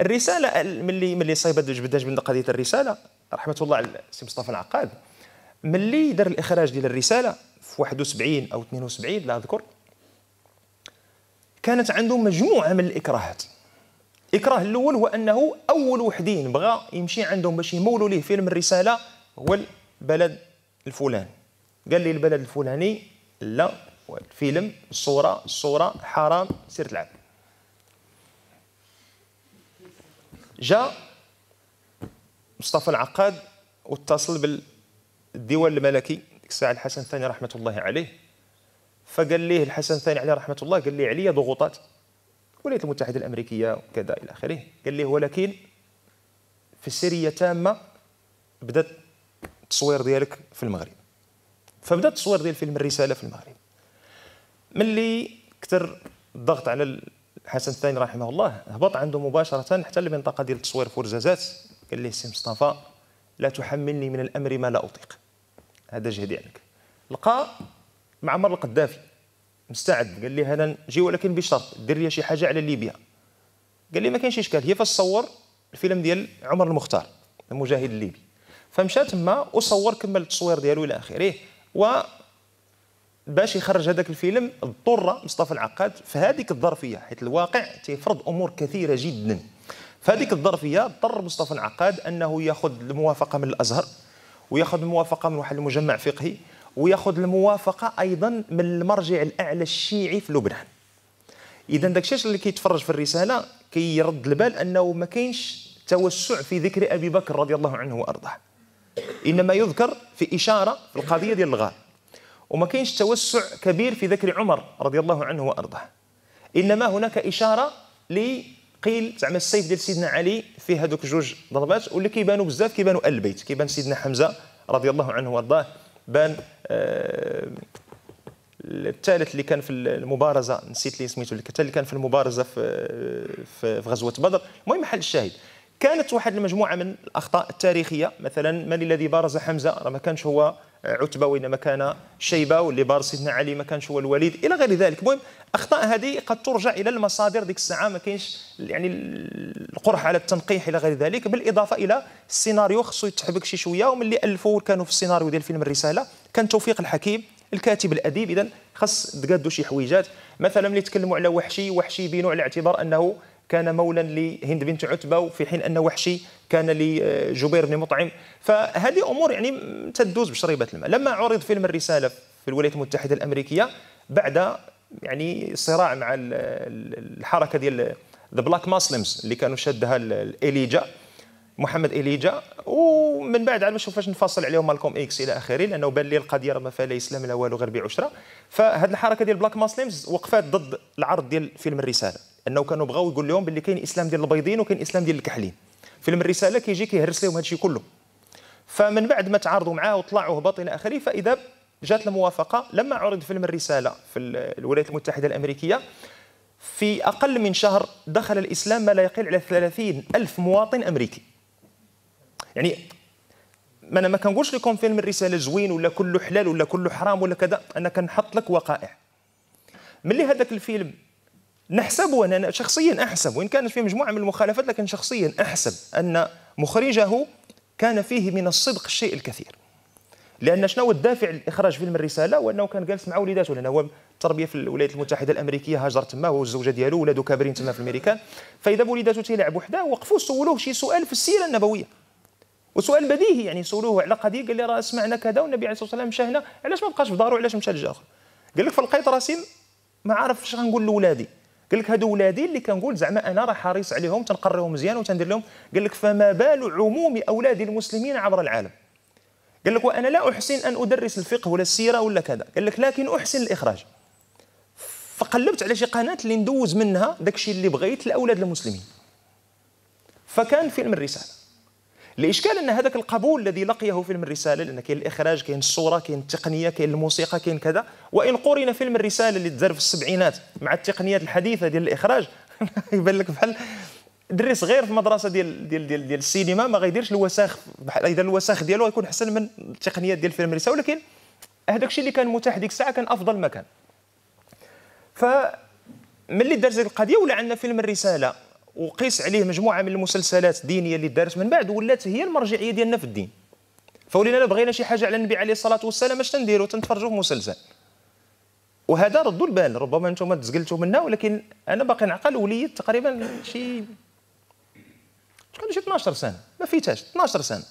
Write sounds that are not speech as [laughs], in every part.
الرساله ملي ملي صايبت جبداش من قضيه الرساله رحمه الله على السي مصطفى العقاد ملي دار الاخراج ديال الرساله في 71 او 72 لا اذكر كانت عنده مجموعه من الاكراهات الاكراه الاول هو انه اول وحدين بغى يمشي عندهم باش يمولوا ليه فيلم الرساله هو البلد الفلاني قال لي البلد الفلاني لا الفيلم الصوره الصوره حرام سير تلعب جاء مصطفى العقاد واتصل بالديوان الملكي ديك الساعه الحسن الثاني رحمه الله عليه فقال ليه الحسن الثاني عليه رحمه الله قال لي عليا ضغوطات الولايات المتحده الامريكيه وكذا الى اخره قال ليه ولكن في سريه تامه بدات التصوير ديالك في المغرب فبدا التصوير ديال فيلم الرساله في المغرب ملي كثر الضغط على الحسن الثاني رحمه الله هبط عنده مباشره حتى للمنطقه ديال في ورزازات قال له سي مصطفى لا تحملني من الامر ما لا اطيق هذا جهدي عليك لقى معمر القذافي مستعد قال لي انا نجي ولكن بشرط دير لي شي حاجه على ليبيا قال لي ما كاينش اشكال هي فاش صور الفيلم ديال عمر المختار المجاهد الليبي فمشى تما وصور كمل التصوير ديالو الى اخره و باش يخرج هذاك الفيلم اضطر مصطفى العقاد في هذيك الظرفيه حيت الواقع تيفرض امور كثيره جدا فهذيك الظرفيه اضطر مصطفى العقاد انه ياخذ الموافقه من الازهر وياخذ الموافقه من واحد المجمع فقهي وياخذ الموافقه ايضا من المرجع الاعلى الشيعي في لبنان اذا الشيء اللي كيتفرج في الرساله كيرد كي البال انه ما كاينش توسع في ذكر ابي بكر رضي الله عنه وارضاه انما يذكر في اشاره في القضيه ديال الغار وما كاينش توسع كبير في ذكر عمر رضي الله عنه وارضاه انما هناك اشاره لقيل زعما السيف ديال سيدنا علي فيه هذوك جوج ضربات واللي كيبانوا بزاف كيبانوا ال البيت كيبان سيدنا حمزه رضي الله عنه وارضاه بان آه الثالث اللي كان في المبارزه نسيت لي سميتو اللي كان في المبارزه في في, غزوه بدر المهم محل الشاهد كانت واحد المجموعه من الاخطاء التاريخيه مثلا من الذي بارز حمزه راه ما كانش هو عتبه وانما كان شيبه واللي بار سيدنا علي ما كانش هو الوليد الى غير ذلك المهم اخطاء هذه قد ترجع الى المصادر ديك الساعه ما كاينش يعني القرح على التنقيح الى غير ذلك بالاضافه الى السيناريو خصو يتحبك شي شويه ومن اللي الفوا كانوا في السيناريو ديال فيلم الرساله كان توفيق الحكيم الكاتب الاديب اذا خص تقادو شي حويجات مثلا ملي تكلموا على وحشي وحشي بينوا على اعتبار انه كان مولا لهند بنت عتبه وفي حين ان وحشي كان لجبير بن مطعم فهذه امور يعني تدوز بشريبه الماء لما عرض فيلم الرساله في الولايات المتحده الامريكيه بعد يعني صراع مع الحركه ديال ذا بلاك ماسلمز اللي كانوا شادها الاليجا محمد اليجا ومن بعد عاد نشوف فاش نفصل عليهم مالكوم اكس الى اخره لانه بان لي القضيه راه ما فيها لا اسلام لا والو غير بعشره فهاد الحركه ديال بلاك ماسلمز وقفات ضد العرض ديال فيلم الرساله انه كانوا بغاو يقول لهم باللي كاين اسلام ديال البيضين وكاين اسلام ديال الكحلين فيلم الرساله كيجي كيهرس لهم هادشي كله فمن بعد ما تعارضوا معاه وطلعوا هبط الى اخره فاذا جات الموافقه لما عرض فيلم الرساله في الولايات المتحده الامريكيه في اقل من شهر دخل الاسلام ما لا يقل على 30 الف مواطن امريكي يعني ما انا ما كنقولش لكم فيلم الرساله زوين ولا كله حلال ولا كله حرام ولا كذا انا كنحط لك وقائع ملي هذاك الفيلم نحسب أن أنا شخصيا أحسب وإن كانت في مجموعة من المخالفات لكن شخصيا أحسب أن مخرجه كان فيه من الصدق الشيء الكثير لان شنو الدافع لاخراج فيلم الرساله وانه كان جالس مع وليداته لانه هو تربيه في الولايات المتحده الامريكيه هاجر تما هو والزوجه ديالو ولاده كابرين تما في الميريكان فاذا بوليداته تيلعب وحده وقفوا سولوه شي سؤال في السيره النبويه وسؤال بديهي يعني سولوه على قضيه قال لي راه سمعنا كذا والنبي عليه الصلاه والسلام مشى هنا علاش ما بقاش في دارو علاش مشى لجا قال لك في القيط راسي ما عارف اش غنقول لولادي قال لك هادو ولادي اللي كنقول زعما انا راه حريص عليهم تنقريهم مزيان وتندير لهم قال لك فما بال عموم اولاد المسلمين عبر العالم قال لك وانا لا احسن ان ادرس الفقه ولا السيره ولا كذا قال لك لكن احسن الاخراج فقلبت على شي قناه اللي ندوز منها داكشي اللي بغيت لاولاد المسلمين فكان فيلم الرساله الاشكال ان هذاك القبول الذي لقيه فيلم الرساله لان كاين الاخراج كاين الصوره كاين التقنيه كاين الموسيقى كاين كذا وان قورن فيلم الرساله اللي تزار في السبعينات مع التقنيات الحديثه ديال الاخراج [laughs] يبان لك بحال دري صغير في مدرسه ديال ديال ديال, ديال السينما ما غيديرش الوساخ بحال اذا الوساخ ديالو غيكون احسن من التقنيات ديال فيلم الرساله ولكن هذاك الشيء اللي كان متاح ديك الساعه كان افضل ما كان ف ملي دارت القضيه ولا عندنا فيلم الرساله وقيس عليه مجموعه من المسلسلات الدينيه اللي دارت من بعد ولات هي المرجعيه ديالنا في الدين فولينا الا بغينا شي حاجه على النبي عليه الصلاه والسلام اش تنديروا تنتفرجوا في مسلسل وهذا ردوا البال ربما انتم تزقلتوا منا ولكن انا باقي نعقل وليت تقريبا شي شكون شي 12 سنه ما فيتهاش 12 سنه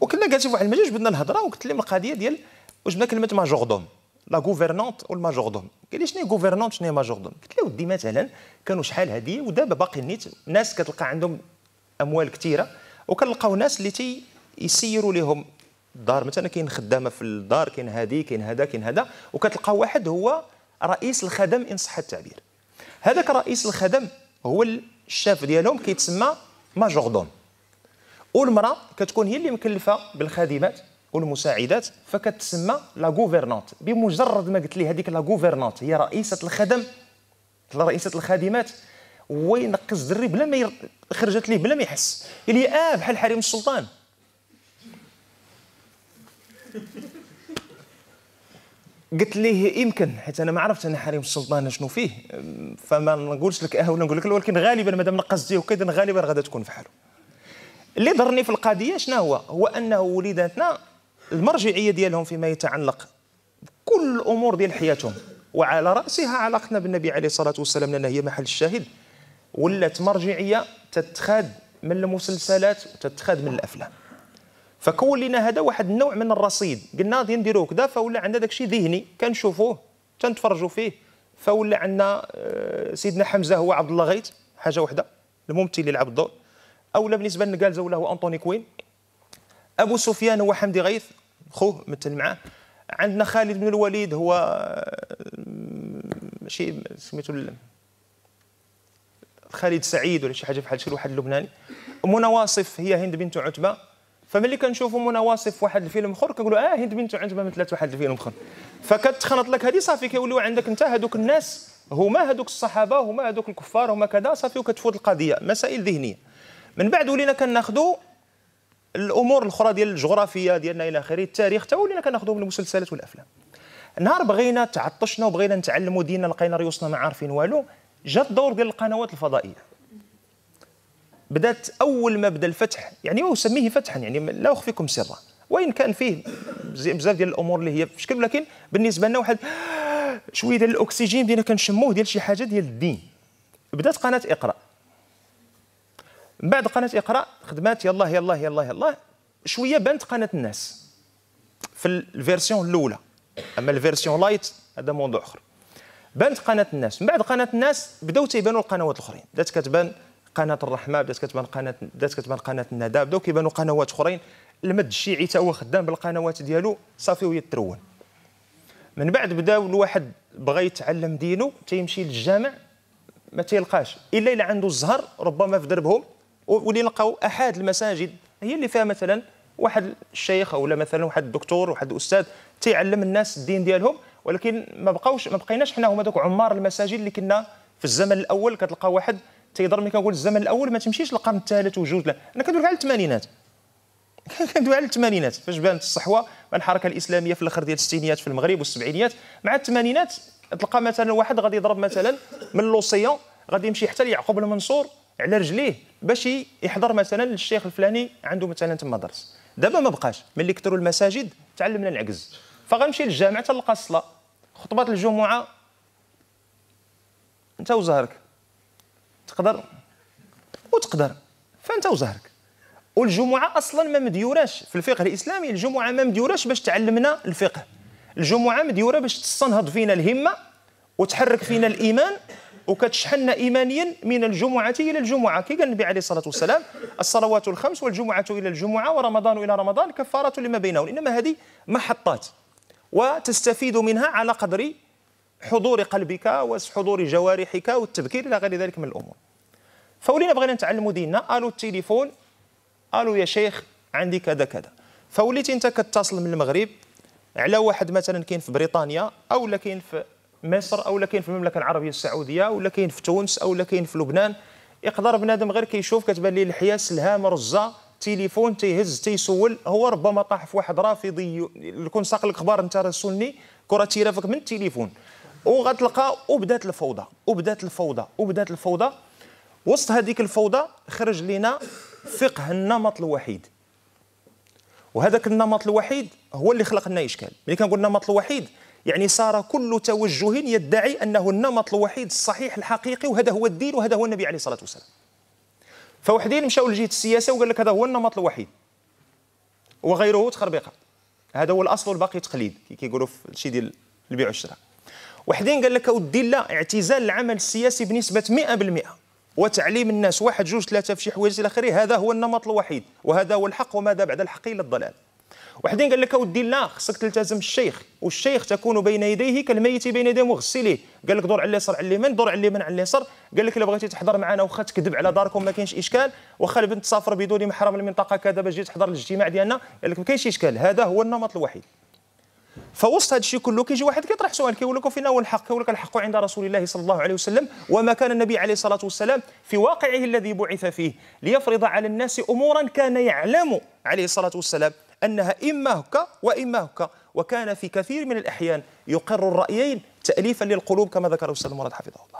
وكنا جالسين في واحد المجلس بدنا الهضره وقلت لهم القضيه ديال وجبنا كلمه ماجوردوم لا غوفرنونت والماجوردوم قال لي شنو هي غوفرنونت شنو هي ماجوردوم قلت له ودي مثلا كانوا شحال هذه ودابا باقي نيت ناس كتلقى عندهم اموال كثيره وكنلقاو ناس اللي تي يسيروا لهم الدار مثلا كاين خدامه في الدار كاين هذه كاين هذا كاين هذا وكتلقى واحد هو رئيس الخدم ان صح التعبير هذاك رئيس الخدم هو الشاف ديالهم كيتسمى ماجوردوم والمراه كتكون هي اللي مكلفه بالخادمات والمساعدات فكتسمى لا غوفرنونت بمجرد ما قلت لي هذيك لا غوفرنونت هي رئيسه الخدم رئيسه الخادمات وينقص الدري بلا ما ير... خرجت ليه بلا ما يحس قال لي اه بحال حريم السلطان [laughs] قلت ليه يمكن حيت انا ما عرفت انا حريم السلطان شنو فيه فما نقولش لك اه ولا نقول لك ولكن غالبا مادام نقصتيه وكذا غالبا غادا تكون في حاله اللي ضرني في القضيه شنو هو هو انه وليداتنا المرجعيه ديالهم فيما يتعلق بكل الامور ديال حياتهم وعلى راسها علاقتنا بالنبي عليه الصلاه والسلام لان هي محل الشاهد ولات مرجعيه تتخذ من المسلسلات وتتخذ من الافلام فكون لنا هذا واحد النوع من الرصيد قلنا غادي نديرو كذا فولا عندنا داكشي ذهني كنشوفوه تنتفرجوا فيه فولا عندنا آه، سيدنا حمزه هو عبد الله غيث حاجه واحده الممثل اللي لعب الدور اولا بالنسبه لنا قال ولا هو انطوني كوين ابو سفيان هو حمدي غيث خوه مثل معاه عندنا خالد بن الوليد هو ماشي آه، سميتو خالد سعيد ولا شي حاجه بحال شي واحد لبناني منى واصف هي هند بنت عتبه فملي كنشوفوا منى واصف واحد الفيلم اخر كنقولوا اه هند بنت عتبه مثلت واحد الفيلم اخر فكتخنط لك هذه صافي كيوليو عندك انت هذوك الناس هما هذوك الصحابه هما هذوك الكفار هما كذا صافي وكتفوت القضيه مسائل ذهنيه من بعد ولينا كناخذوا الامور الاخرى ديال الجغرافيا ديالنا الى اخره التاريخ حتى ولينا كناخذوه من المسلسلات والافلام نهار بغينا تعطشنا وبغينا نتعلموا ديننا لقينا ريوسنا ما عارفين والو جا الدور ديال القنوات الفضائيه بدات اول ما بدا الفتح يعني وسميه فتحا يعني لا اخفيكم سرا وان كان فيه بزاف ديال الامور اللي هي في شكل ولكن بالنسبه لنا واحد شويه ديال الاكسجين بدينا كنشموه ديال شي حاجه ديال الدين بدات قناه اقرا من بعد قناه اقرا خدمات يلاه يلاه يلاه يلاه شويه بانت قناه الناس في الفيرسيون الاولى اما الفيرسيون لايت هذا موضوع اخر بانت قناه الناس من بعد قناه الناس بداو تيبانوا القنوات الاخرين بدات كتبان قناه الرحمه بدات كتبان قناه بدات كتبان قناه الندى بداو كيبانوا قنوات اخرين المد الشيعي تا هو خدام بالقنوات ديالو صافي وهي ترون من بعد بداو الواحد بغى يتعلم دينه تيمشي للجامع ما تيلقاش الا الا عنده الزهر ربما في دربهم واللي نلقاو احد المساجد هي اللي فيها مثلا واحد الشيخ او مثلا واحد الدكتور واحد الاستاذ تيعلم الناس الدين ديالهم ولكن ما بقاوش ما بقيناش حنا هما دوك عمار المساجد اللي كنا في الزمن الاول كتلقى واحد تيضرب ملي كنقول الزمن الاول ما تمشيش للقرن الثالث وجوج لا انا كندوي على الثمانينات [laughs] كندوي على الثمانينات فاش بانت الصحوه مع الحركه الاسلاميه في الاخر ديال الستينيات في المغرب والسبعينيات مع الثمانينات تلقى مثلا واحد غادي يضرب مثلا من لوسيون غادي يمشي حتى ليعقوب المنصور على رجليه باش يحضر مثلا للشيخ الفلاني عنده مثلا تما درس دابا ما بقاش ملي كثروا المساجد تعلمنا العجز فغنمشي للجامع تلقى الصلاه خطبه الجمعه انت وزهرك تقدر وتقدر فانت وزهرك والجمعه اصلا ما مديوراش في الفقه الاسلامي الجمعه ما مديوراش باش تعلمنا الفقه الجمعه مديوره باش تستنهض فينا الهمه وتحرك فينا الايمان وكتشحننا إيمانيا من الجمعة إلى الجمعة كي قال النبي عليه الصلاة والسلام الصلوات الخمس والجمعة إلى الجمعة ورمضان إلى رمضان كفارة لما بينهن إنما هذه محطات وتستفيد منها على قدر حضور قلبك وحضور جوارحك والتبكير إلى غير ذلك من الأمور فولينا بغينا نتعلموا ديننا الو التليفون الو يا شيخ عندي كذا كذا فوليت انت كتصل من المغرب على واحد مثلا كاين في بريطانيا او لا كاين في مصر او لا كاين في المملكه العربيه السعوديه ولا كاين في تونس او لا كاين في لبنان يقدر بنادم غير كيشوف كتبان ليه الحياه سلها رزه تليفون تيهز تيسول هو ربما طاح في واحد رافضي يكون ساق الاخبار انت راه سني كره تيرافك من التليفون وغتلقى وبدات الفوضى وبدات الفوضى وبدات الفوضى وسط هذيك الفوضى خرج لنا فقه النمط الوحيد وهذاك النمط الوحيد هو اللي خلق لنا اشكال ملي كنقول النمط الوحيد يعني صار كل توجه يدعي أنه النمط الوحيد الصحيح الحقيقي وهذا هو الدين وهذا هو النبي عليه الصلاة والسلام فوحدين مشاو لجهه السياسه وقال لك هذا هو النمط الوحيد وغيره تخربقه هذا هو الاصل والباقي تقليد كي كيقولوا في الشيء ديال البيع والشراء وحدين قال لك اودي لا اعتزال العمل السياسي بنسبه 100% وتعليم الناس واحد جوج ثلاثه في شي حوايج الى اخره هذا هو النمط الوحيد وهذا هو الحق وماذا بعد الحق الا الضلال وحدين قال لك اودي لا خصك تلتزم الشيخ والشيخ تكون بين يديه كالميت بين يدي مغسليه قال لك دور على اليسار على اليمين دور على اليمين على اليسار قال لك الا بغيتي تحضر معنا واخا تكذب على داركم ما كاينش اشكال واخا البنت تسافر بدون محرم المنطقه كذا باش تجي تحضر الاجتماع ديالنا قال لك ما كاينش اشكال هذا هو النمط الوحيد فوسط هذا الشيء كله كيجي واحد كيطرح سؤال كيقول لك فينا هو الحق كيقول لك الحق عند رسول الله صلى الله عليه وسلم وما كان النبي عليه الصلاه والسلام في واقعه الذي بعث فيه ليفرض على الناس امورا كان يعلم عليه الصلاه والسلام أنها إما هكا وإما هكا وكان في كثير من الأحيان يقر الرأيين تأليفا للقلوب كما ذكر الأستاذ مراد حفظه الله